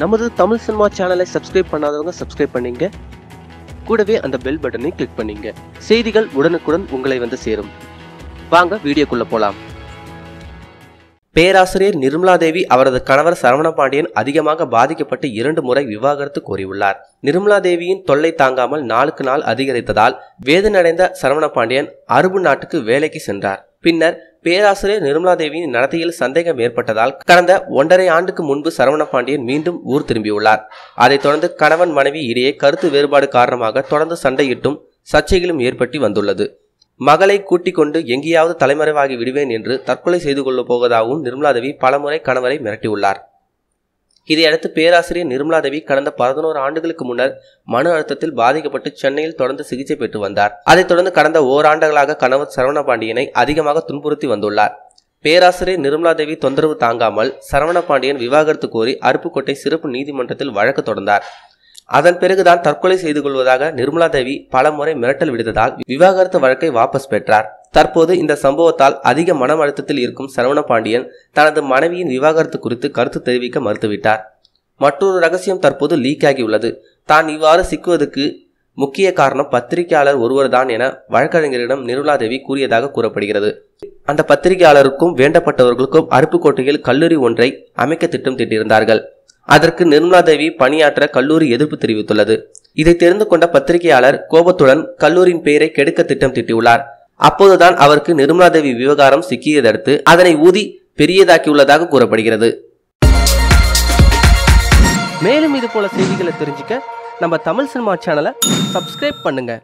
நமது தமிழ் சினிமா சேனலை சப்ஸ்கிரைப் பண்ணாதவங்க சப்ஸ்கிரைப் பண்ணிங்க கூடவே அந்த பெல் பட்டனை கிளிக் பண்ணிங்க செய்திகள் உடனுக்குடன் உங்களை வந்து சேரும் வாங்க வீடியோக்குள்ள போலாம் பேராசிரியர் நிர்மலா தேவி அவரது கணவர் சரவணபாண்டியன் அதிகமாக பாதிக்கப்பட்டு இரண்டு முறை விவாகரத்து கோரியுள்ளார் நிர்மலா தேவியின் தொல்லை தாங்காமல் நாளுக்கு நாள் அதிகரித்ததால் வேதனடைந்த சரவணபாண்டியன் அரபு நாட்டுக்கு வேலைக்கு சென்றார் பின்னர் பேராசிரியர் நிர்மலா தேவியின் நடத்தையில் சந்தேகம் ஏற்பட்டதால் கடந்த ஒன்றரை ஆண்டுக்கு முன்பு சரவண பாண்டியன் மீண்டும் ஊர் திரும்பியுள்ளார் அதைத் தொடர்ந்து கணவன் மனைவி இடையே கருத்து வேறுபாடு காரணமாக தொடர்ந்து சண்டையிட்டும் சர்ச்சைகளும் ஏற்பட்டு வந்துள்ளது மகளை கூட்டிக் கொண்டு எங்கேயாவது தலைமறைவாகி விடுவேன் என்று தற்கொலை செய்து கொள்ளப் போவதாகவும் நிர்மலாதேவி பலமுறை கணவரை மிரட்டியுள்ளார் இதையடுத்து பேராசிரியர் நிர்மலா தேவி கடந்த பதினோரு ஆண்டுகளுக்கு முன்னர் மன அழுத்தத்தில் பாதிக்கப்பட்டு சென்னையில் தொடர்ந்து சிகிச்சை பெற்று வந்தார் அதைத் தொடர்ந்து கடந்த ஓராண்டுகளாக கணவர் சரவணபாண்டியனை அதிகமாக துன்புறுத்தி வந்துள்ளார் பேராசிரியர் நிர்மலா தேவி தொந்தரவு தாங்காமல் சரவணபாண்டியன் விவாகரத்து கோரி அருப்புக்கோட்டை சிறப்பு நீதிமன்றத்தில் வழக்கு தொடர்ந்தார் அதன் பிறகுதான் தற்கொலை செய்து கொள்வதாக நிர்மலா தேவி பல முறை மிரட்டல் விடுத்ததால் விவாகரத்து வழக்கை வாபஸ் பெற்றார் தற்போது இந்த சம்பவத்தால் அதிக மன அழுத்தத்தில் இருக்கும் சரவண பாண்டியன் தனது மனைவியின் விவாகரத்து குறித்து கருத்து தெரிவிக்க மறுத்துவிட்டார் மற்றொரு ரகசியம் தற்போது லீக் ஆகியுள்ளது தான் இவ்வாறு சிக்குவதற்கு முக்கிய காரணம் பத்திரிகையாளர் தான் என வழக்கறிஞரிடம் நிருலாதேவி கூறியதாக கூறப்படுகிறது அந்த பத்திரிகையாளருக்கும் வேண்டப்பட்டவர்களுக்கும் அருப்புக்கோட்டையில் கல்லூரி ஒன்றை அமைக்க திட்டம் திட்டியிருந்தார்கள் அதற்கு நிர்மலாதேவி பணியாற்ற கல்லூரி எதிர்ப்பு தெரிவித்துள்ளது இதை தெரிந்து கொண்ட பத்திரிகையாளர் கோபத்துடன் கல்லூரியின் பெயரை கெடுக்க திட்டம் திட்டியுள்ளார் அப்போதுதான் அவருக்கு நிர்மலாதேவி விவகாரம் சிக்கியதடுத்து அதனை ஊதி பெரியதாக்கியுள்ளதாக கூறப்படுகிறது மேலும் இது போல செய்திகளை தெரிஞ்சுக்க நம்ம தமிழ் சினிமா சேனலை சப்ஸ்கிரைப் பண்ணுங்கள்